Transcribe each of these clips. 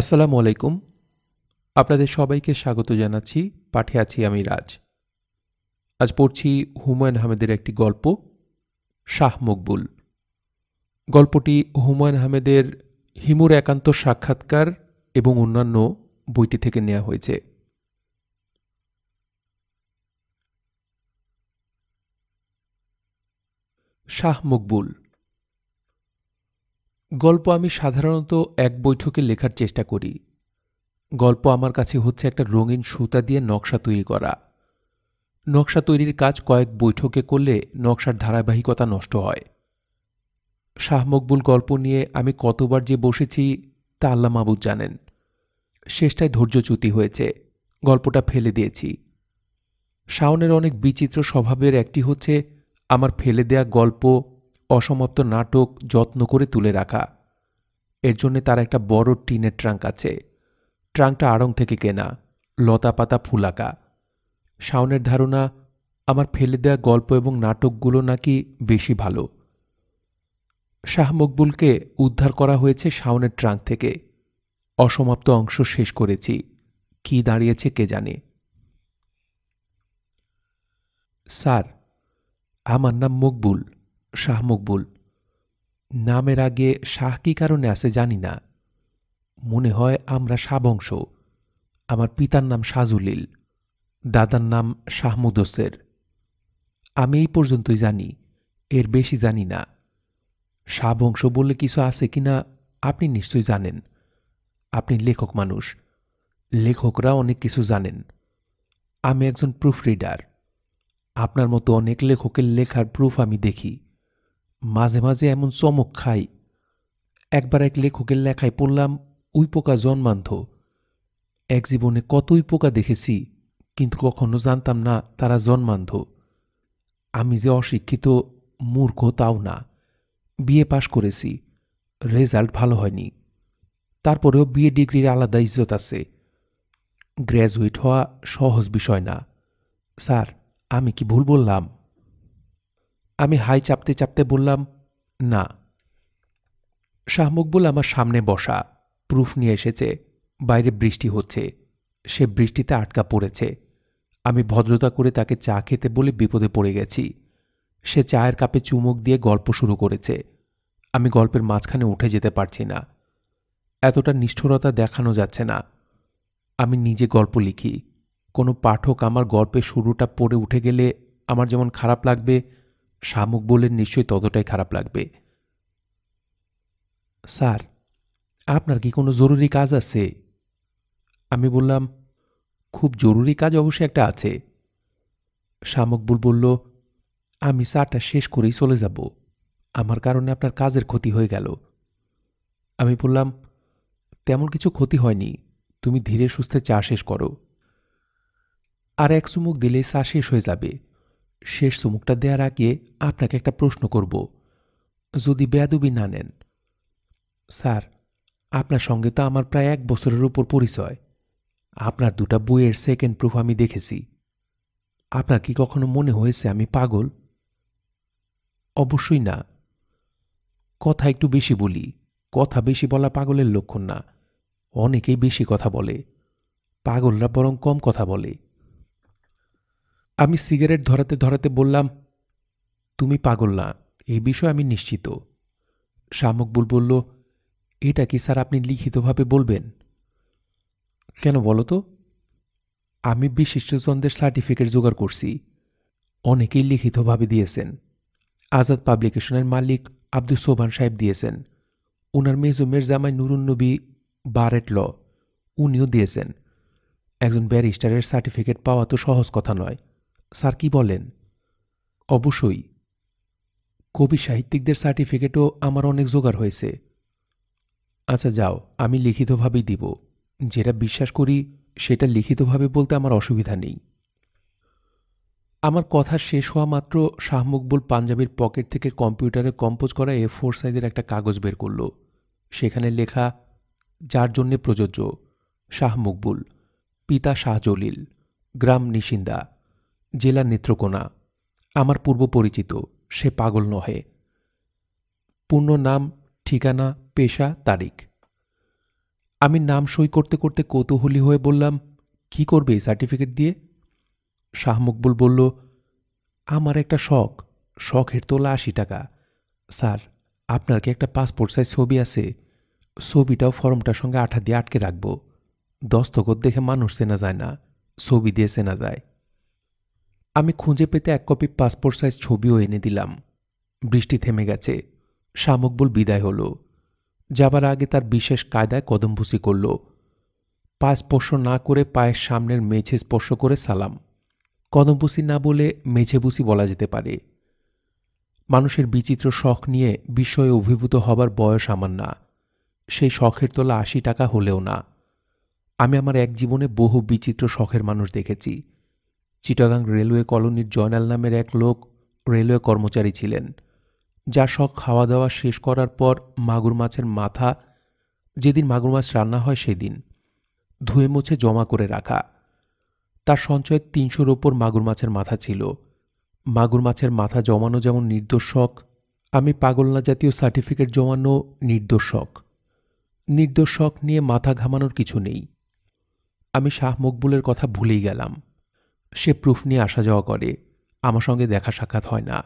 আসসালামু আলাইকুম আপনাদের সবাইকে স্বাগত জানাচ্ছি পাঠে আছি আমি রাজ আজ পড়ছি হুমায়ুন আহমেদের একটি গল্প শাহ মকবুল গল্পটি হুমায়ুন আহমেদের হিমুর একান্ত সাক্ষাৎকার এবং অন্যান্য বইটি থেকে নেওয়া হয়েছে শাহ মকবুল গল্প আমি সাধারণত এক বৈঠকে লেখার চেষ্টা করি গল্প আমার কাছে হচ্ছে একটা রঙিন সুতা দিয়ে নকশা তৈরি করা নকশা তৈরির কাজ কয়েক বৈঠকে করলে নকশার ধারাবাহিকতা নষ্ট হয় শাহ মকবুল গল্প নিয়ে আমি কতবার যে বসেছি তা আল্লা মাবুদ জানেন শেষটায় ধৈর্যচ্যুতি হয়েছে গল্পটা ফেলে দিয়েছি শাওনের অনেক বিচিত্র স্বভাবের একটি হচ্ছে আমার ফেলে দেয়া গল্প অসমাপ্ত নাটক যত্ন করে তুলে রাখা এর জন্যে তার একটা বড় টিনের ট্রাঙ্ক আছে ট্রাঙ্কটা আড়ং থেকে কেনা লতা পাতা ফুলাকা শাওনের ধারণা আমার ফেলে দেয়া গল্প এবং নাটকগুলো নাকি বেশি ভালো শাহ মকবুলকে উদ্ধার করা হয়েছে শাওনের ট্রাঙ্ক থেকে অসমাপ্ত অংশ শেষ করেছি কি দাঁড়িয়েছে কে জানে স্যার আমার নাম মকবুল শাহ মকবুল নামের আগে শাহ কী কারণে আছে জানি না মনে হয় আমরা শাহবংশ আমার পিতার নাম শাহজুলিল দাদার নাম শাহমুদোসের আমি এই পর্যন্তই জানি এর বেশি জানি না শাহবংশ বলে কিছু আছে কি না আপনি নিশ্চয়ই জানেন আপনি লেখক মানুষ লেখকরা অনেক কিছু জানেন আমি একজন প্রুফ রিডার আপনার মতো অনেক লেখকের লেখার প্রুফ আমি দেখি মাঝে মাঝে এমন চমক খাই একবার এক লেখকের লেখায় পড়লাম উই পোকা জন্মান্ধ এক জীবনে কতই পোকা দেখেছি কিন্তু কখনো জানতাম না তারা জন্মান্ধ আমি যে অশিক্ষিত মূর্খ তাও না বিয়ে পাশ করেছি রেজাল্ট ভালো হয়নি তারপরেও বিএ ডিগ্রির আলাদা ইজ্জত আছে গ্র্যাজুয়েট হওয়া সহজ বিষয় না স্যার আমি কি ভুল বললাম আমি হাই চাপতে চাপতে বললাম না শাহ মকবুল আমার সামনে বসা প্রুফ নিয়ে এসেছে বাইরে বৃষ্টি হচ্ছে সে বৃষ্টিতে আটকা পড়েছে আমি ভদ্রতা করে তাকে চা খেতে বলে বিপদে পড়ে গেছি সে চায়ের কাপে চুমুক দিয়ে গল্প শুরু করেছে আমি গল্পের মাঝখানে উঠে যেতে পারছি না এতটা নিষ্ঠুরতা দেখানো যাচ্ছে না আমি নিজে গল্প লিখি কোনো পাঠক আমার গল্পের শুরুটা পড়ে উঠে গেলে আমার যেমন খারাপ লাগবে শামুক বললেন নিশ্চয়ই ততটাই খারাপ লাগবে স্যার আপনার কি কোনো জরুরি কাজ আছে আমি বললাম খুব জরুরি কাজ অবশ্যই একটা আছে শামকবুল বলল আমি চাটা শেষ করেই চলে যাব আমার কারণে আপনার কাজের ক্ষতি হয়ে গেল আমি বললাম তেমন কিছু ক্ষতি হয়নি তুমি ধীরে সুস্থে চা শেষ করো আর এক চুমুক দিলে চা শেষ হয়ে যাবে শেষ চুমুকটা দেওয়ার আগে আপনাকে একটা প্রশ্ন করব যদি বেয়াদুবি না নেন স্যার আপনার সঙ্গে তো আমার প্রায় এক বছরের উপর পরিচয় আপনার দুটা বইয়ের সেকেন্ড প্রুফ আমি দেখেছি আপনার কি কখনো মনে হয়েছে আমি পাগল অবশ্যই না কথা একটু বেশি বলি কথা বেশি বলা পাগলের লক্ষণ না অনেকেই বেশি কথা বলে পাগলরা বরং কম কথা বলে আমি সিগারেট ধরাতে ধরাতে বললাম তুমি পাগল না এই বিষয়ে আমি নিশ্চিত শামকবুল বলল এটা কি স্যার আপনি লিখিতভাবে বলবেন কেন বলো তো আমি বিশিষ্টজনদের সার্টিফিকেট জোগাড় করছি অনেকেই লিখিতভাবে দিয়েছেন আজাদ পাবলিকেশনের মালিক আব্দুল সোবান সাহেব দিয়েছেন ওনার মেজুমের জামাই নুরুন্নবী বারেট ল উনিও দিয়েছেন একজন ব্যারিস্টারের সার্টিফিকেট পাওয়া তো সহজ কথা নয় স্যার কি বলেন অবশ্যই কবি সাহিত্যিকদের সার্টিফিকেটও আমার অনেক জোগাড় হয়েছে আচ্ছা যাও আমি লিখিতভাবেই দিব যেটা বিশ্বাস করি সেটা লিখিতভাবে বলতে আমার অসুবিধা নেই আমার কথা শেষ হওয়া মাত্র শাহ মকবুল পাঞ্জাবির পকেট থেকে কম্পিউটারে কম্পোজ করা এ ফোর সাইজের একটা কাগজ বের করল সেখানে লেখা যার জন্যে প্রযোজ্য শাহ মকবুল পিতা শাহ জলিল গ্রাম নিশিন্দা জেলার নেত্রকোনা আমার পূর্ব পরিচিত সে পাগল নহে পূর্ণ নাম ঠিকানা পেশা তারিখ আমি নাম সই করতে করতে কৌতূহলী হয়ে বললাম কি করবে এই সার্টিফিকেট দিয়ে শাহ মকবুল বলল আমার একটা শখ শখের তোলা আশি টাকা স্যার আপনার কি একটা পাসপোর্ট সাইজ ছবি আছে ছবিটাও ফর্মটার সঙ্গে আঠা দিয়ে আটকে রাখবো দস্তখত দেখে মানুষ চেনা যায় না ছবি দিয়ে চেনা যায় আমি খুঁজে পেতে এক কপি পাসপোর্ট সাইজ ছবিও এনে দিলাম বৃষ্টি থেমে গেছে শামকবুল বিদায় হলো যাবার আগে তার বিশেষ কায়দায় কদমভুসি করল পা স্পর্শ না করে পায়ের সামনের মেঝে স্পর্শ করে সালাম কদমভুসি না বলে মেঝেবুসি বলা যেতে পারে মানুষের বিচিত্র শখ নিয়ে বিষয়ে অভিভূত হবার বয়স আমার না সেই শখের তোলা আশি টাকা হলেও না আমি আমার এক জীবনে বহু বিচিত্র শখের মানুষ দেখেছি চিটাগাং রেলওয়ে কলোনির জয়নাল নামের এক লোক রেলওয়ে কর্মচারী ছিলেন যা শখ খাওয়া দাওয়া শেষ করার পর মাগুর মাছের মাথা যেদিন মাগুর মাছ রান্না হয় সেদিন ধুয়ে মুছে জমা করে রাখা তার সঞ্চয় তিনশোর ওপর মাগুর মাছের মাথা ছিল মাগুর মাছের মাথা জমানো যেমন নির্দোষক আমি পাগলনা জাতীয় সার্টিফিকেট জমানো নির্দোষক নির্দোষক নিয়ে মাথা ঘামানোর কিছু নেই আমি শাহ মকবুলের কথা ভুলেই গেলাম সে প্রুফ নিয়ে আসা যাওয়া করে আমার সঙ্গে দেখা সাক্ষাৎ হয় না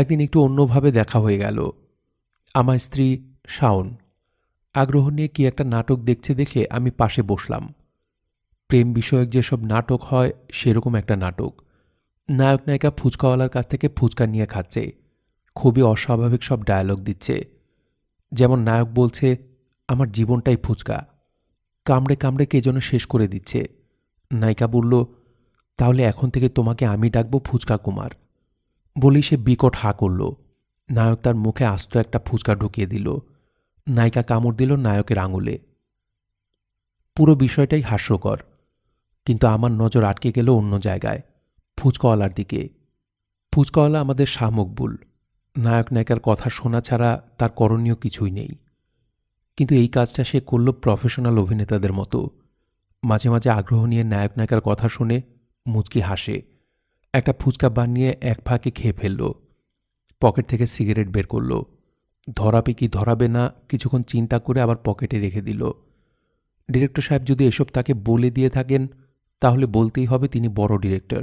একদিন একটু অন্যভাবে দেখা হয়ে গেল আমার স্ত্রী শাওন আগ্রহ নিয়ে কি একটা নাটক দেখছে দেখে আমি পাশে বসলাম প্রেম বিষয়ক যেসব নাটক হয় সেরকম একটা নাটক নায়ক নায়িকা ফুচকাওয়ালার কাছ থেকে ফুচকা নিয়ে খাচ্ছে খুবই অস্বাভাবিক সব ডায়ালগ দিচ্ছে যেমন নায়ক বলছে আমার জীবনটাই ফুচকা কামড়ে কামড়ে কে যেন শেষ করে দিচ্ছে নায়িকা বলল তাহলে এখন থেকে তোমাকে আমি ডাকবো ফুচকা কুমার বলি সে বিকট হা করল নায়ক তার মুখে আস্ত একটা ফুচকা ঢুকিয়ে দিল নায়িকা কামড় দিল নায়কের আঙুলে পুরো বিষয়টাই হাস্যকর কিন্তু আমার নজর আটকে গেল অন্য জায়গায় ফুচকাওয়ালার দিকে ফুচকাওয়ালা আমাদের শামকবুল নায়ক নায়িকার কথা শোনা ছাড়া তার করণীয় কিছুই নেই কিন্তু এই কাজটা সে করল প্রফেশনাল অভিনেতাদের মতো মাঝে মাঝে আগ্রহ নিয়ে নায়ক নায়িকার কথা শুনে মুচকি হাসে একটা ফুচকা বানিয়ে এক ফাঁকে খেয়ে ফেলল পকেট থেকে সিগারেট বের করল ধরাবে কি ধরাবে না কিছুক্ষণ চিন্তা করে আবার পকেটে রেখে দিল ডিরেক্টর সাহেব যদি এসব তাকে বলে দিয়ে থাকেন তাহলে বলতেই হবে তিনি বড় ডিরেক্টর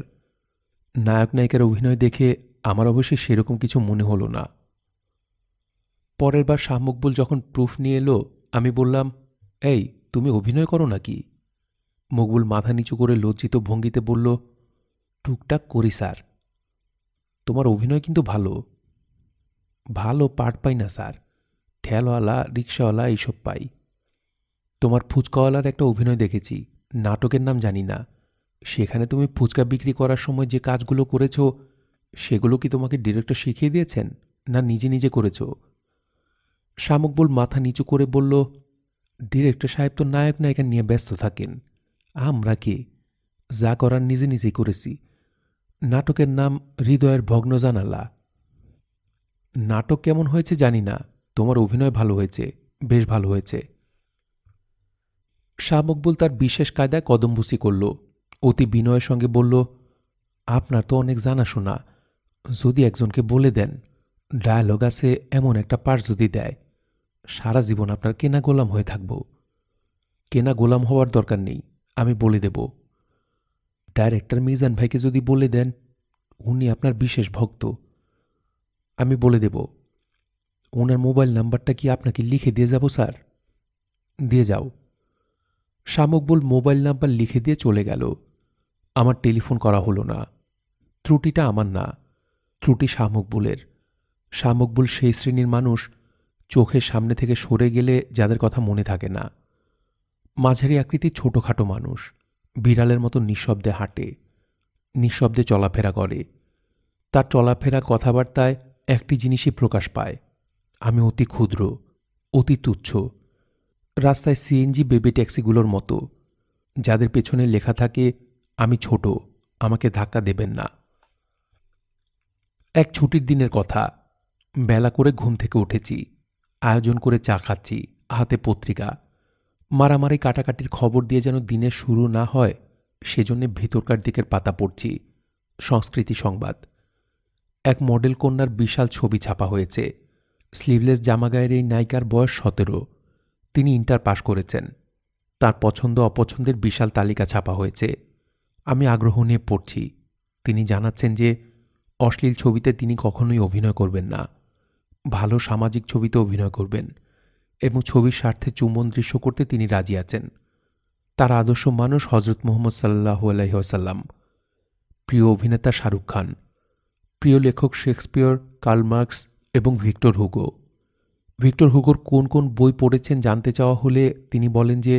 নায়ক নায়িকার অভিনয় দেখে আমার অবশ্যই সেরকম কিছু মনে হলো না পরের বার শাহ মকবুল যখন প্রুফ নিয়ে এলো আমি বললাম এই তুমি অভিনয় করো নাকি মকবুল মাথা নিচু করে লজ্জিত ভঙ্গিতে বলল টুকটাক করি স্যার তোমার অভিনয় কিন্তু ভালো ভালো পাট পাই না স্যার ঠেলওয়ালা রিক্সাওয়ালা এইসব পাই তোমার ফুচকাওয়ালার একটা অভিনয় দেখেছি নাটকের নাম জানি না সেখানে তুমি ফুচকা বিক্রি করার সময় যে কাজগুলো করেছো সেগুলো কি তোমাকে ডিরেক্টর শিখিয়ে দিয়েছেন না নিজে নিজে করেছ শামকবুল মাথা নিচু করে বলল ডিরেক্টর সাহেব তো নায়ক নায়িকা নিয়ে ব্যস্ত থাকেন আমরা কে যা করার নিজে নিজেই করেছি নাটকের নাম হৃদয়ের ভগ্ন জানালা নাটক কেমন হয়েছে জানি না তোমার অভিনয় ভালো হয়েছে বেশ ভালো হয়েছে শাহ মকবুল তার বিশেষ কায়দায় কদমবুসি করল অতি বিনয়ের সঙ্গে বলল আপনার তো অনেক জানাশোনা যদি একজনকে বলে দেন ডায়ালগ আছে এমন একটা পার যদি দেয় সারা জীবন আপনার কেনা গোলাম হয়ে থাকব কেনা গোলাম হওয়ার দরকার নেই আমি বলে দেব ডাইরেক্টর মিজান ভাইকে যদি বলে দেন উনি আপনার বিশেষ ভক্ত আমি বলে দেব ওনার মোবাইল নাম্বারটা কি আপনাকে লিখে দিয়ে যাব স্যার দিয়ে যাও শামকবুল মোবাইল নাম্বার লিখে দিয়ে চলে গেল আমার টেলিফোন করা হলো না ত্রুটিটা আমার না ত্রুটি শামকবুলের শামকবুল সেই শ্রেণীর মানুষ চোখের সামনে থেকে সরে গেলে যাদের কথা মনে থাকে না মাঝারি আকৃতির ছোটোখাটো মানুষ বিড়ালের মতো নিঃশব্দে হাঁটে নিঃশব্দে চলাফেরা করে তার চলাফেরা কথাবার্তায় একটি জিনিসই প্রকাশ পায় আমি অতি ক্ষুদ্র অতি তুচ্ছ রাস্তায় সিএনজি বেবি ট্যাক্সিগুলোর মতো যাদের পেছনে লেখা থাকে আমি ছোট আমাকে ধাক্কা দেবেন না এক ছুটির দিনের কথা বেলা করে ঘুম থেকে উঠেছি আয়োজন করে চা খাচ্ছি হাতে পত্রিকা মারামারি কাটাকাটির খবর দিয়ে যেন দিনের শুরু না হয় সেজন্য ভেতরকার দিকের পাতা পড়ছি সংস্কৃতি সংবাদ এক মডেল কন্যার বিশাল ছবি ছাপা হয়েছে স্লিভলেস জামাগায়ের এই নায়িকার বয়স সতেরো তিনি ইন্টার পাশ করেছেন তার পছন্দ অপছন্দের বিশাল তালিকা ছাপা হয়েছে আমি আগ্রহ নিয়ে পড়ছি তিনি জানাচ্ছেন যে অশ্লীল ছবিতে তিনি কখনোই অভিনয় করবেন না ভালো সামাজিক ছবিতে অভিনয় করবেন এবং ছবির স্বার্থে চুম্বন দৃশ্য করতে তিনি রাজি আছেন তার আদর্শ মানুষ হজরত মোহাম্মদ সাল্লাহ আলহিহাসাল্লাম প্রিয় অভিনেতা শাহরুখ খান প্রিয় লেখক শেক্সপিয়র কার্ল মার্কস এবং ভিক্টর হুগো ভিক্টর হুগোর কোন কোন বই পড়েছেন জানতে চাওয়া হলে তিনি বলেন যে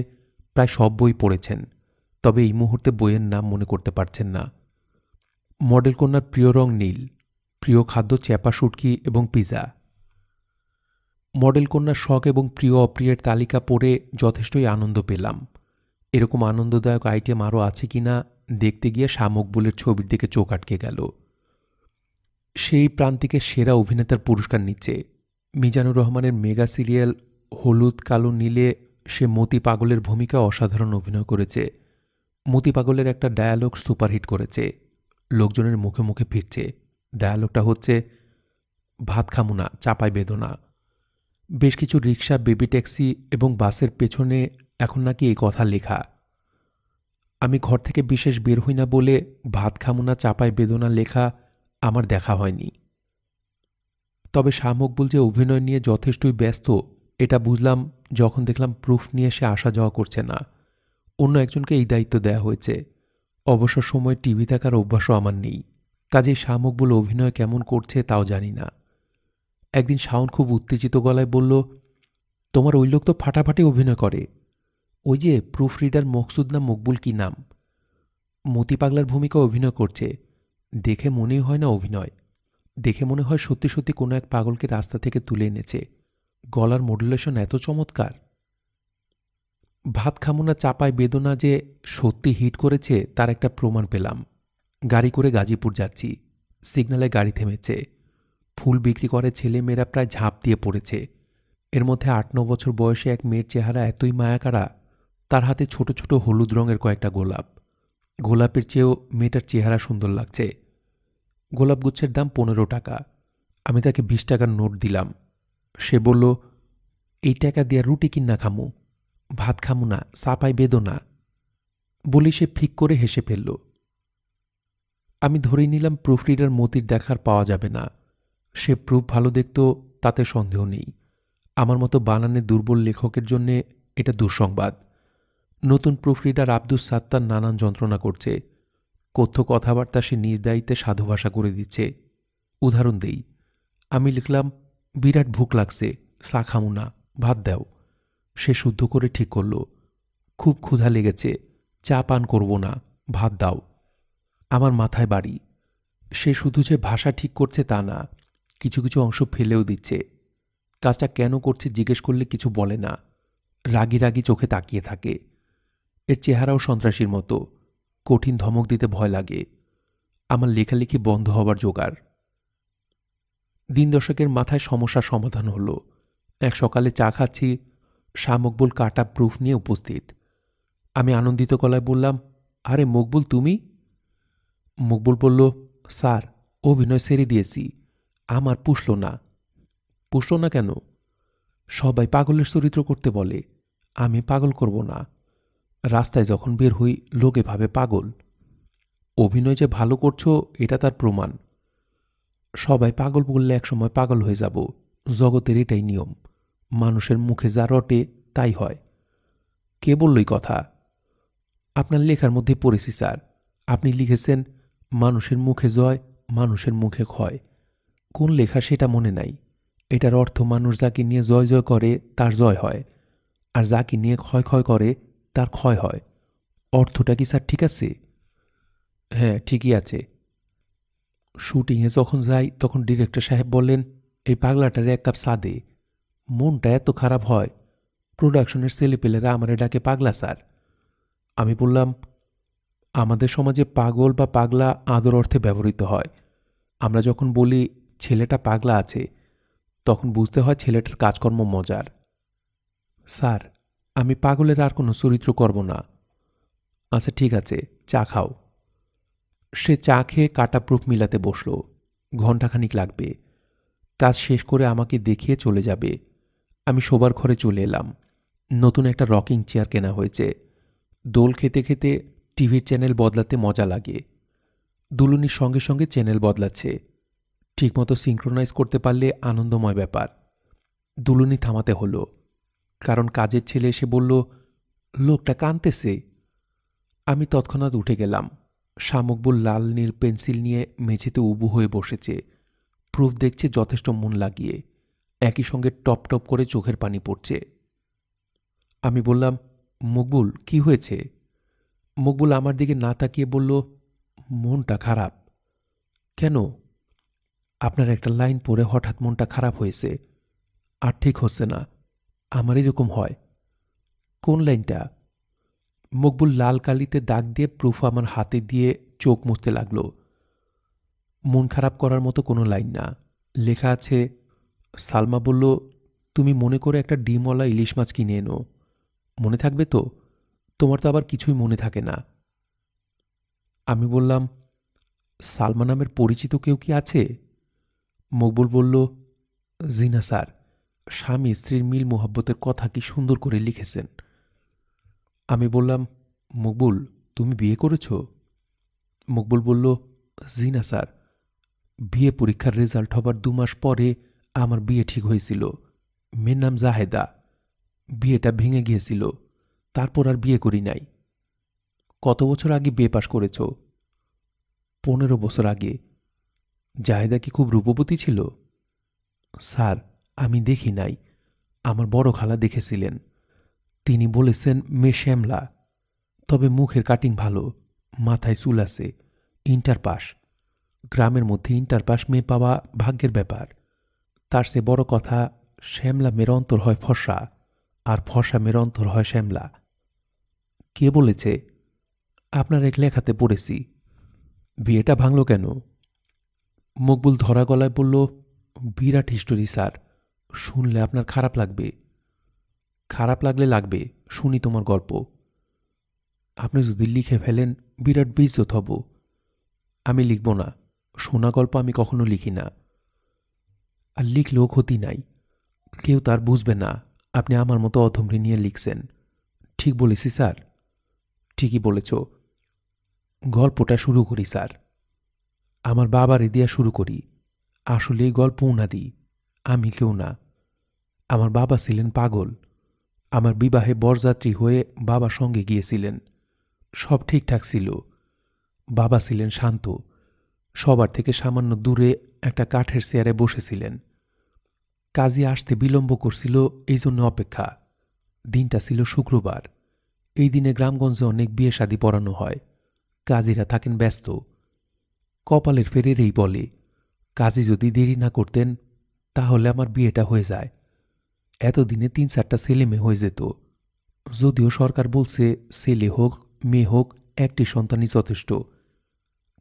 প্রায় সব বই পড়েছেন তবে এই মুহূর্তে বইয়ের নাম মনে করতে পারছেন না মডেল কন্যার প্রিয় রং নীল প্রিয় খাদ্য চ্যাপা শুটকি এবং পিজা মডেল কন্যার শখ এবং প্রিয় অপ্রিয়ের তালিকা পড়ে যথেষ্টই আনন্দ পেলাম এরকম আনন্দদায়ক আইটেম আরও আছে কি না দেখতে গিয়ে বলের ছবির দিকে চোখ আটকে গেল সেই প্রান্তিকে সেরা অভিনেতার পুরস্কার নিচ্ছে মিজানুর রহমানের মেগা সিরিয়াল হলুদ কালো নীলে সে মতি পাগলের ভূমিকা অসাধারণ অভিনয় করেছে মতি পাগলের একটা ডায়ালগ সুপারহিট করেছে লোকজনের মুখে মুখে ফিরছে ডায়ালগটা হচ্ছে ভাত খামুনা চাপায় বেদনা বেশ কিছু রিক্সা বেবি ট্যাক্সি এবং বাসের পেছনে এখন নাকি এই কথা লেখা আমি ঘর থেকে বিশেষ বের হই না বলে ভাত খামুনা চাপায় বেদনা লেখা আমার দেখা হয়নি তবে শাহ মকবুল যে অভিনয় নিয়ে যথেষ্টই ব্যস্ত এটা বুঝলাম যখন দেখলাম প্রুফ নিয়ে সে আসা যাওয়া করছে না অন্য একজনকে এই দায়িত্ব দেয়া হয়েছে অবসর সময় টিভি দেখার অভ্যাসও আমার নেই কাজে শাহ মকবুল অভিনয় কেমন করছে তাও জানি না একদিন শাওন খুব উত্তেজিত গলায় বলল তোমার ওই লোক তো ফাটাফাটি অভিনয় করে ওই যে প্রুফ রিডার মকসুদ না মকবুল কি নাম মতি পাগলার ভূমিকা অভিনয় করছে দেখে মনেই হয় না অভিনয় দেখে মনে হয় সত্যি সত্যি কোনো এক পাগলকে রাস্তা থেকে তুলে এনেছে গলার মডুলেশন এত চমৎকার ভাত খামো না চাপায় বেদনা যে সত্যি হিট করেছে তার একটা প্রমাণ পেলাম গাড়ি করে গাজীপুর যাচ্ছি সিগনালে গাড়ি থেমেছে ফুল বিক্রি করে ছেলে মেয়েরা প্রায় ঝাঁপ দিয়ে পড়েছে এর মধ্যে আট ন বছর বয়সে এক মেয়ের চেহারা এতই মায়াকাড়া তার হাতে ছোট ছোট হলুদ রঙের কয়েকটা গোলাপ গোলাপের চেয়েও মেয়েটার চেহারা সুন্দর লাগছে গোলাপগুচ্ছের দাম পনেরো টাকা আমি তাকে বিশ টাকার নোট দিলাম সে বলল এই টাকা দিয়ে রুটি কিনা খামু ভাত খামু না সাপায় বেদনা বলে সে ফিক করে হেসে ফেলল আমি ধরে নিলাম প্রুফরিডার মতির দেখার পাওয়া যাবে না সে প্রুফ ভালো দেখত তাতে সন্দেহ নেই আমার মতো বানানে দুর্বল লেখকের জন্যে এটা দুঃসংবাদ নতুন প্রুফ রিডার আব্দুস সাত্তার নানান যন্ত্রণা করছে কথ্য কথাবার্তা সে নিজ দায়িত্বে ভাষা করে দিচ্ছে উদাহরণ দেই আমি লিখলাম বিরাট ভুক লাগছে সা খামু না ভাত দাও সে শুদ্ধ করে ঠিক করল খুব ক্ষুধা লেগেছে চা পান করব না ভাত দাও আমার মাথায় বাড়ি সে শুধু যে ভাষা ঠিক করছে তা না কিছু কিছু অংশ ফেলেও দিচ্ছে কাজটা কেন করছে জিজ্ঞেস করলে কিছু বলে না রাগি রাগি চোখে তাকিয়ে থাকে এর চেহারাও সন্ত্রাসীর মতো কঠিন ধমক দিতে ভয় লাগে আমার লেখালেখি বন্ধ হবার জোগাড় দিন দশকের মাথায় সমস্যার সমাধান হলো এক সকালে চা খাচ্ছি শাহ মকবুল কাটা প্রুফ নিয়ে উপস্থিত আমি আনন্দিত গলায় বললাম আরে মকবুল তুমি মকবুল বলল স্যার অভিনয় সেরে দিয়েছি আমার পুষল না পুষল না কেন সবাই পাগলের চরিত্র করতে বলে আমি পাগল করব না রাস্তায় যখন বের হই লোকে ভাবে পাগল অভিনয় যে ভালো করছো এটা তার প্রমাণ সবাই পাগল বললে একসময় পাগল হয়ে যাব জগতের এটাই নিয়ম মানুষের মুখে যা রটে তাই হয় কে বললই কথা আপনার লেখার মধ্যে পড়েছি স্যার আপনি লিখেছেন মানুষের মুখে জয় মানুষের মুখে ক্ষয় কোন লেখা সেটা মনে নাই এটার অর্থ মানুষ যাকে নিয়ে জয় জয় করে তার জয় হয় আর যাকে নিয়ে ক্ষয় ক্ষয় করে তার ক্ষয় হয় অর্থটা কি স্যার ঠিক আছে হ্যাঁ ঠিকই আছে শুটিংয়ে যখন যাই তখন ডিরেক্টর সাহেব বললেন এই পাগলাটারে এক কাপ সাদে মনটা এত খারাপ হয় প্রোডাকশনের ছেলেপেলেরা আমারে ডাকে পাগলা স্যার আমি বললাম আমাদের সমাজে পাগল বা পাগলা আদর অর্থে ব্যবহৃত হয় আমরা যখন বলি ছেলেটা পাগলা আছে তখন বুঝতে হয় ছেলেটার কাজকর্ম মজার স্যার আমি পাগলের আর কোনো চরিত্র করব না আচ্ছা ঠিক আছে চা খাও সে চা খেয়ে কাটা প্রুফ মিলাতে বসল ঘণ্টাখানিক লাগবে কাজ শেষ করে আমাকে দেখিয়ে চলে যাবে আমি শোবার ঘরে চলে এলাম নতুন একটা রকিং চেয়ার কেনা হয়েছে দোল খেতে খেতে টিভির চ্যানেল বদলাতে মজা লাগে দুলুনির সঙ্গে সঙ্গে চ্যানেল বদলাচ্ছে ঠিকমতো সিঙ্ক্রোনাইজ করতে পারলে আনন্দময় ব্যাপার দুলুনি থামাতে হলো কারণ কাজের ছেলে এসে বলল লোকটা কানতেছে আমি তৎক্ষণাৎ উঠে গেলাম শামুকবুল লাল নীল পেন্সিল নিয়ে মেঝেতে উবু হয়ে বসেছে প্রুফ দেখছে যথেষ্ট মন লাগিয়ে একই সঙ্গে টপ টপ করে চোখের পানি পড়ছে আমি বললাম মুকবুল কি হয়েছে মুকবুল আমার দিকে না তাকিয়ে বলল মনটা খারাপ কেন আপনার একটা লাইন পড়ে হঠাৎ মনটা খারাপ হয়েছে আর ঠিক হচ্ছে না আমার এরকম হয় কোন লাইনটা মকবুল লাল কালিতে দাগ দিয়ে প্রুফ আমার হাতে দিয়ে চোখ মুছতে লাগলো মন খারাপ করার মতো কোনো লাইন না লেখা আছে সালমা বলল তুমি মনে করে একটা ডিমওয়ালা ইলিশ মাছ কিনে এনো মনে থাকবে তো তোমার তো আবার কিছুই মনে থাকে না আমি বললাম সালমা নামের পরিচিত কেউ কি আছে মকবুল বলল জিনা স্যার স্বামী স্ত্রীর মিল মোহাব্বতের কথা কি সুন্দর করে লিখেছেন আমি বললাম মকবুল তুমি বিয়ে করেছ মকবুল বলল জিনা স্যার বিয়ে পরীক্ষার রেজাল্ট হবার দু মাস পরে আমার বিয়ে ঠিক হয়েছিল মেয়ের নাম জাহেদা বিয়েটা ভেঙে গিয়েছিল তারপর আর বিয়ে করি নাই কত বছর আগে বিয়ে পাশ করেছ পনেরো বছর আগে জায়দা কি খুব রূপবতী ছিল স্যার আমি দেখি নাই আমার বড় খালা দেখেছিলেন তিনি বলেছেন মে শ্যামলা তবে মুখের কাটিং ভালো মাথায় চুল আছে ইন্টার পাস গ্রামের মধ্যে ইন্টার পাস মেয়ে পাওয়া ভাগ্যের ব্যাপার তার সে বড় কথা শ্যামলা মেয়ের অন্তর হয় ফসা আর ফসা মেয়ের অন্তর হয় শ্যামলা কে বলেছে আপনার এক লেখাতে পড়েছি বিয়েটা ভাঙল কেন মকবুল ধরা গলায় বলল বিরাট হিস্টোরি স্যার শুনলে আপনার খারাপ লাগবে খারাপ লাগলে লাগবে শুনি তোমার গল্প আপনি যদি লিখে ফেলেন বিরাট বেজত হব আমি লিখব না শোনা গল্প আমি কখনো লিখি না আর লিখলেও ক্ষতি নাই কেউ তার বুঝবে না আপনি আমার মতো অধমরি নিয়ে লিখছেন ঠিক বলেছি স্যার ঠিকই বলেছ গল্পটা শুরু করি স্যার আমার এ দিয়া শুরু করি আসলে এই গল্প উনারই আমি কেউ না আমার বাবা ছিলেন পাগল আমার বিবাহে বরযাত্রী হয়ে বাবা সঙ্গে গিয়েছিলেন সব ঠিকঠাক ছিল বাবা ছিলেন শান্ত সবার থেকে সামান্য দূরে একটা কাঠের চেয়ারে বসেছিলেন কাজে আসতে বিলম্ব করছিল এই জন্য অপেক্ষা দিনটা ছিল শুক্রবার এই দিনে গ্রামগঞ্জে অনেক বিয়ে শাদি পড়ানো হয় কাজীরা থাকেন ব্যস্ত কপালের ফেরের এই বলে কাজে যদি দেরি না করতেন তাহলে আমার বিয়েটা হয়ে যায় এতদিনে তিন চারটা ছেলে মেয়ে হয়ে যেত যদিও সরকার বলছে ছেলে হোক মেয়ে হোক একটি সন্তানই যথেষ্ট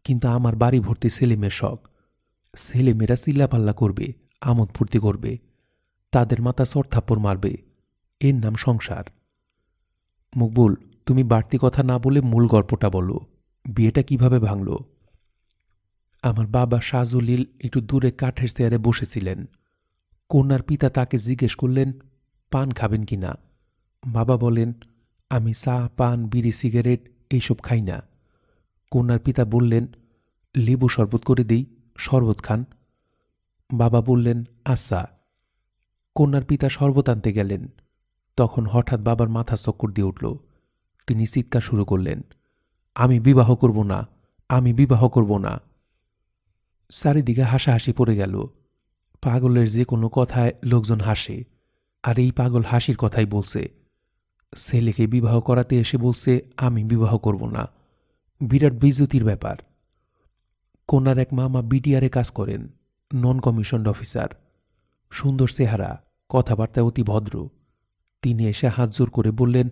কিন্তু আমার বাড়ি ভর্তি ছেলেমেয়ের শখ ছেলেমেয়েরা চিল্লাপাল্লা করবে আমোদ ফুর্তি করবে তাদের মাথা সরথাপ্পর মারবে এর নাম সংসার মুকবুল তুমি বাড়তি কথা না বলে মূল গল্পটা বলো বিয়েটা কিভাবে ভাঙলো আমার বাবা সাজুলিল একটু দূরে কাঠের চেয়ারে বসেছিলেন কন্যার পিতা তাকে জিজ্ঞেস করলেন পান খাবেন কি না বাবা বলেন আমি চা পান বিড়ি সিগারেট এইসব খাই না কন্যার পিতা বললেন লেবু শরবত করে দিই শরবত খান বাবা বললেন আচ্ছা কন্যার পিতা শরবত আনতে গেলেন তখন হঠাৎ বাবার মাথা চক্কর দিয়ে উঠল তিনি চিৎকার শুরু করলেন আমি বিবাহ করব না আমি বিবাহ করব না চারিদিকে হাসাহাসি পড়ে গেল পাগলের যে কোনো কথায় লোকজন হাসে আর এই পাগল হাসির কথাই বলছে ছেলেকে বিবাহ করাতে এসে বলছে আমি বিবাহ করব না বিরাট বিজুতির ব্যাপার কন্যার এক মামা বিডিআরে কাজ করেন নন কমিশনড অফিসার সুন্দর চেহারা কথাবার্তা অতি ভদ্র তিনি এসে হাত জোর করে বললেন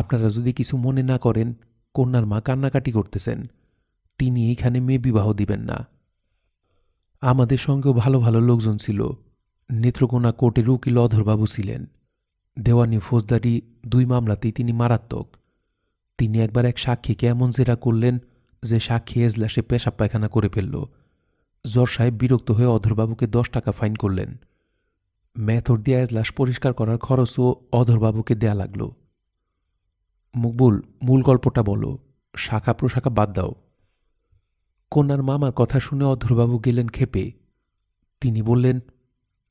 আপনারা যদি কিছু মনে না করেন কন্যার মা কান্নাকাটি করতেছেন তিনি এইখানে মেয়ে বিবাহ দিবেন না আমাদের সঙ্গেও ভালো ভালো লোকজন ছিল নেত্রকোনা কোর্টের উকিল অধরবাবু ছিলেন দেওয়ানি ফৌজদারি দুই মামলাতেই তিনি মারাত্মক তিনি একবার এক সাক্ষীকে এমন জেরা করলেন যে সাক্ষী এজলাসে পেশাব পায়খানা করে ফেলল জর সাহেব বিরক্ত হয়ে অধরবাবুকে দশ টাকা ফাইন করলেন ম্যাথর দিয়ে এজলাস পরিষ্কার করার খরচও অধরবাবুকে দেয়া লাগল মুকবুল মূল গল্পটা বলো শাখা প্রশাখা বাদ দাও কন্যার মামার কথা শুনে অধরবাবু গেলেন খেপে তিনি বললেন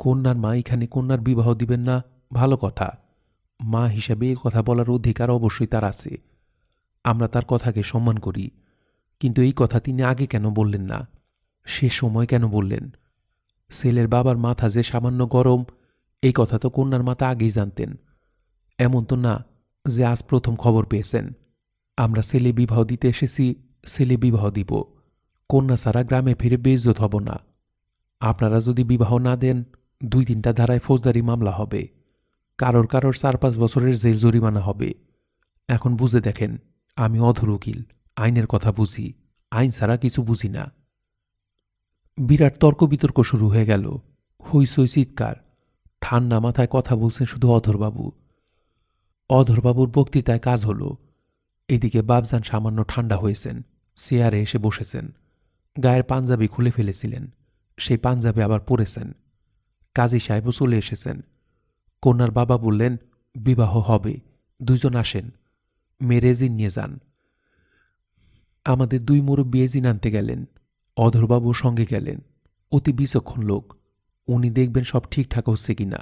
কন্যার মা এখানে কন্যার বিবাহ দিবেন না ভালো কথা মা হিসাবে এ কথা বলার অধিকার অবশ্যই তার আছে আমরা তার কথাকে সম্মান করি কিন্তু এই কথা তিনি আগে কেন বললেন না সে সময় কেন বললেন ছেলের বাবার মাথা যে সামান্য গরম এই কথা তো কন্যার মাথা আগেই জানতেন এমন তো না যে আজ প্রথম খবর পেয়েছেন আমরা ছেলে বিবাহ দিতে এসেছি ছেলে বিবাহ দিব কন্যা সারা গ্রামে ফিরে বেজত হব না আপনারা যদি বিবাহ না দেন দুই তিনটা ধারায় ফৌজদারি মামলা হবে কারোর কারোর চার পাঁচ বছরের জেল জরিমানা হবে এখন বুঝে দেখেন আমি অধর উকিল আইনের কথা বুঝি আইন ছাড়া কিছু বুঝি না বিরাট তর্ক বিতর্ক শুরু হয়ে গেল হইসই চিৎকার ঠান্ডা মাথায় কথা বলছেন শুধু অধরবাবু অধরবাবুর বক্তৃতায় কাজ হল এদিকে বাবজান সামান্য ঠান্ডা হয়েছেন চেয়ারে এসে বসেছেন গায়ের পাঞ্জাবি খুলে ফেলেছিলেন সেই পাঞ্জাবি আবার পরেছেন কাজী সাহেবও চলে এসেছেন কন্যার বাবা বললেন বিবাহ হবে দুজন আসেন মেরেজিন নিয়ে যান আমাদের দুই মোড় বিয়েজিন আনতে গেলেন অধরবাবু সঙ্গে গেলেন অতি বিচক্ষণ লোক উনি দেখবেন সব ঠিকঠাক হচ্ছে কিনা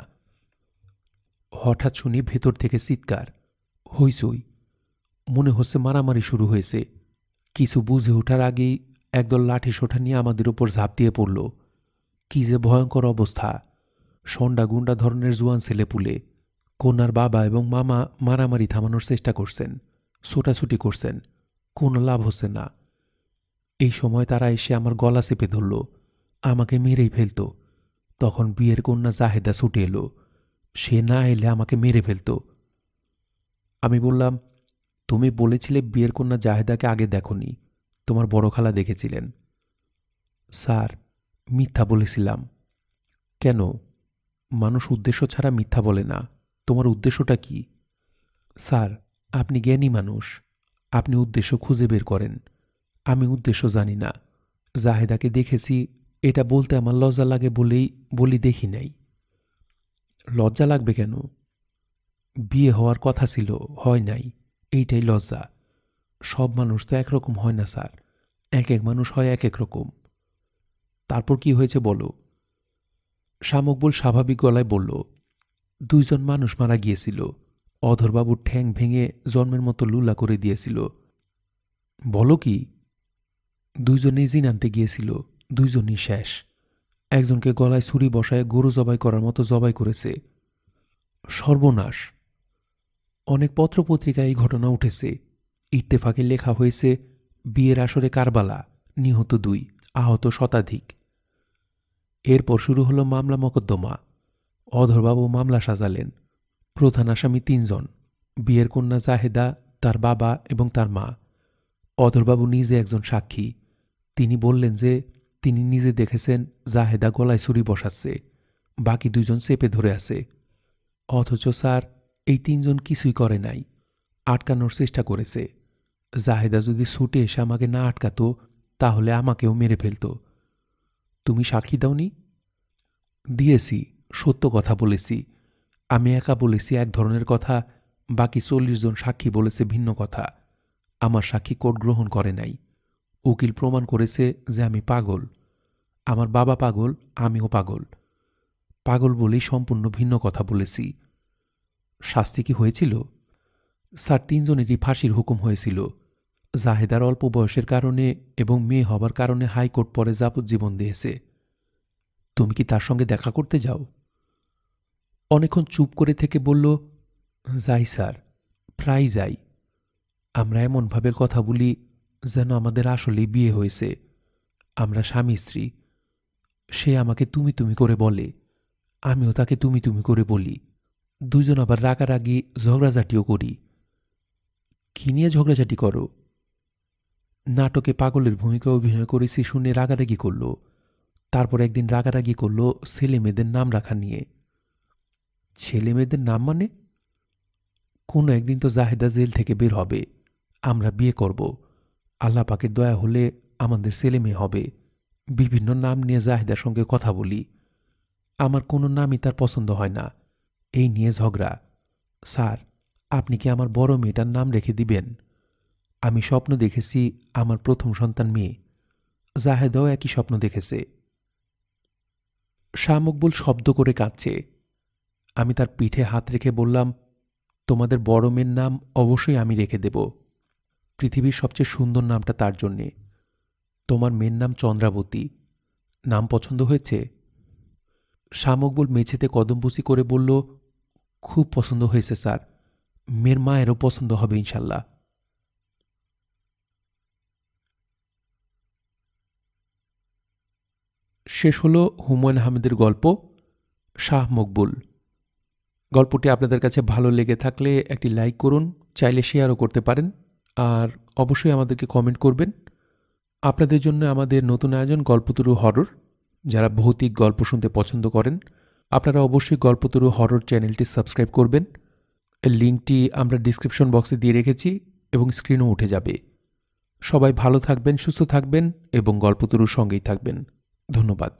হঠাৎ শুনি ভেতর থেকে চিৎকার হইচই মনে হচ্ছে মারামারি শুরু হয়েছে কিছু বুঝে ওঠার আগেই একদল লাঠি সোঠা নিয়ে আমাদের উপর ঝাঁপ দিয়ে পড়ল কি যে ভয়ঙ্কর অবস্থা সন্ডা গুন্ডা ধরনের জুয়ান ছেলে পুলে কন্যার বাবা এবং মামা মারামারি থামানোর চেষ্টা করছেন ছোটাছুটি করছেন কোনো লাভ হচ্ছে না এই সময় তারা এসে আমার গলা চেপে ধরল আমাকে মেরেই ফেলত তখন বিয়ের কন্যা জাহেদা ছুটে এলো সে না এলে আমাকে মেরে ফেলত আমি বললাম তুমি বলেছিলে বিয়ের কন্যা জাহেদাকে আগে দেখনি তোমার বড় খালা দেখেছিলেন স্যার মিথ্যা বলেছিলাম কেন মানুষ উদ্দেশ্য ছাড়া মিথ্যা বলে না তোমার উদ্দেশ্যটা কি স্যার আপনি জ্ঞানী মানুষ আপনি উদ্দেশ্য খুঁজে বের করেন আমি উদ্দেশ্য জানি না জাহেদাকে দেখেছি এটা বলতে আমার লজ্জা লাগে বলেই বলি দেখি নাই লজ্জা লাগবে কেন বিয়ে হওয়ার কথা ছিল হয় নাই এইটাই লজ্জা সব মানুষ তো একরকম হয় না স্যার এক এক মানুষ হয় এক এক রকম তারপর কি হয়েছে বলো শামকবল স্বাভাবিক গলায় বলল দুইজন মানুষ মারা গিয়েছিল অধরবাবুর ঠ্যাং ভেঙে জন্মের মতো লুলা করে দিয়েছিল বলো কি দুইজনেই জিন আনতে গিয়েছিল দুইজনই শেষ একজনকে গলায় ছুরি বসায় গরু জবাই করার মতো জবাই করেছে সর্বনাশ অনেক পত্রপত্রিকায় এই ঘটনা উঠেছে ইত্তেফাকে লেখা হয়েছে বিয়ের আসরে কারবালা নিহত দুই আহত শতাধিক এরপর শুরু হলো মামলা মকদ্দমা অধরবাবু মামলা সাজালেন প্রধান আসামি তিনজন বিয়ের কন্যা জাহেদা তার বাবা এবং তার মা অধরবাবু নিজে একজন সাক্ষী তিনি বললেন যে তিনি নিজে দেখেছেন জাহেদা গলায় ছুরি বসাচ্ছে বাকি দুজন চেপে ধরে আছে অথচ স্যার এই তিনজন কিছুই করে নাই আটকানোর চেষ্টা করেছে জাহেদা যদি ছুটে এসে আমাকে না আটকাতো তাহলে আমাকেও মেরে ফেলত তুমি সাক্ষী দাওনি দিয়েছি সত্য কথা বলেছি আমি একা বলেছি এক ধরনের কথা বাকি চল্লিশ জন সাক্ষী বলেছে ভিন্ন কথা আমার সাক্ষী কোর্ট গ্রহণ করে নাই উকিল প্রমাণ করেছে যে আমি পাগল আমার বাবা পাগল আমিও পাগল পাগল বলেই সম্পূর্ণ ভিন্ন কথা বলেছি শাস্তি কি হয়েছিল স্যার তিনজনেরই ফাঁসির হুকুম হয়েছিল জাহেদার অল্প বয়সের কারণে এবং মেয়ে হবার কারণে হাইকোর্ট পরে যাবজ্জীবন দিয়েছে তুমি কি তার সঙ্গে দেখা করতে যাও অনেকক্ষণ চুপ করে থেকে বলল যাই স্যার প্রায় যাই আমরা এমনভাবে কথা বলি যেন আমাদের আসলে বিয়ে হয়েছে আমরা স্বামী স্ত্রী সে আমাকে তুমি তুমি করে বলে আমিও তাকে তুমি তুমি করে বলি দুজন আবার রাগারাগি ঝগড়াঝাটিও করি কী নিয়ে ঝগড়াঝাটি করো নাটকে পাগলের ভূমিকা অভিনয় করেছি শুনে রাগারাগি করল তারপর একদিন রাগারাগি করল ছেলে মেয়েদের নাম রাখা নিয়ে ছেলে মেয়েদের নাম মানে কোনো একদিন তো জাহেদা জেল থেকে বের হবে আমরা বিয়ে করব আল্লাহ পাকের দয়া হলে আমাদের ছেলে মেয়ে হবে বিভিন্ন নাম নিয়ে জাহেদার সঙ্গে কথা বলি আমার কোনো নামই তার পছন্দ হয় না এই নিয়ে ঝগড়া স্যার আপনি কি আমার বড় মেয়েটার নাম রেখে দিবেন আমি স্বপ্ন দেখেছি আমার প্রথম সন্তান মেয়ে জাহেদাও একই স্বপ্ন দেখেছে শাহ শব্দ করে কাঁদছে আমি তার পিঠে হাত রেখে বললাম তোমাদের বড় মেয়ের নাম অবশ্যই আমি রেখে দেব পৃথিবীর সবচেয়ে সুন্দর নামটা তার জন্যে তোমার মেয়ের নাম চন্দ্রাবতী নাম পছন্দ হয়েছে শামকবুল মেঝেতে কদমবুসি করে বলল খুব পছন্দ হয়েছে স্যার মেয়ের মায়েরও পছন্দ হবে ইনশাল্লাহ শেষ হলো হুমায়ুন আহমেদের গল্প শাহ মকবুল গল্পটি আপনাদের কাছে ভালো লেগে থাকলে একটি লাইক করুন চাইলে শেয়ারও করতে পারেন আর অবশ্যই আমাদেরকে কমেন্ট করবেন আপনাদের জন্য আমাদের নতুন আয়োজন গল্পতরু হরর যারা ভৌতিক গল্প শুনতে পছন্দ করেন আপনারা অবশ্যই গল্পতরু হরর চ্যানেলটি সাবস্ক্রাইব করবেন লিঙ্কটি আমরা ডিসক্রিপশন বক্সে দিয়ে রেখেছি এবং স্ক্রিনও উঠে যাবে সবাই ভালো থাকবেন সুস্থ থাকবেন এবং গল্পতরুর সঙ্গেই থাকবেন ধন্যবাদ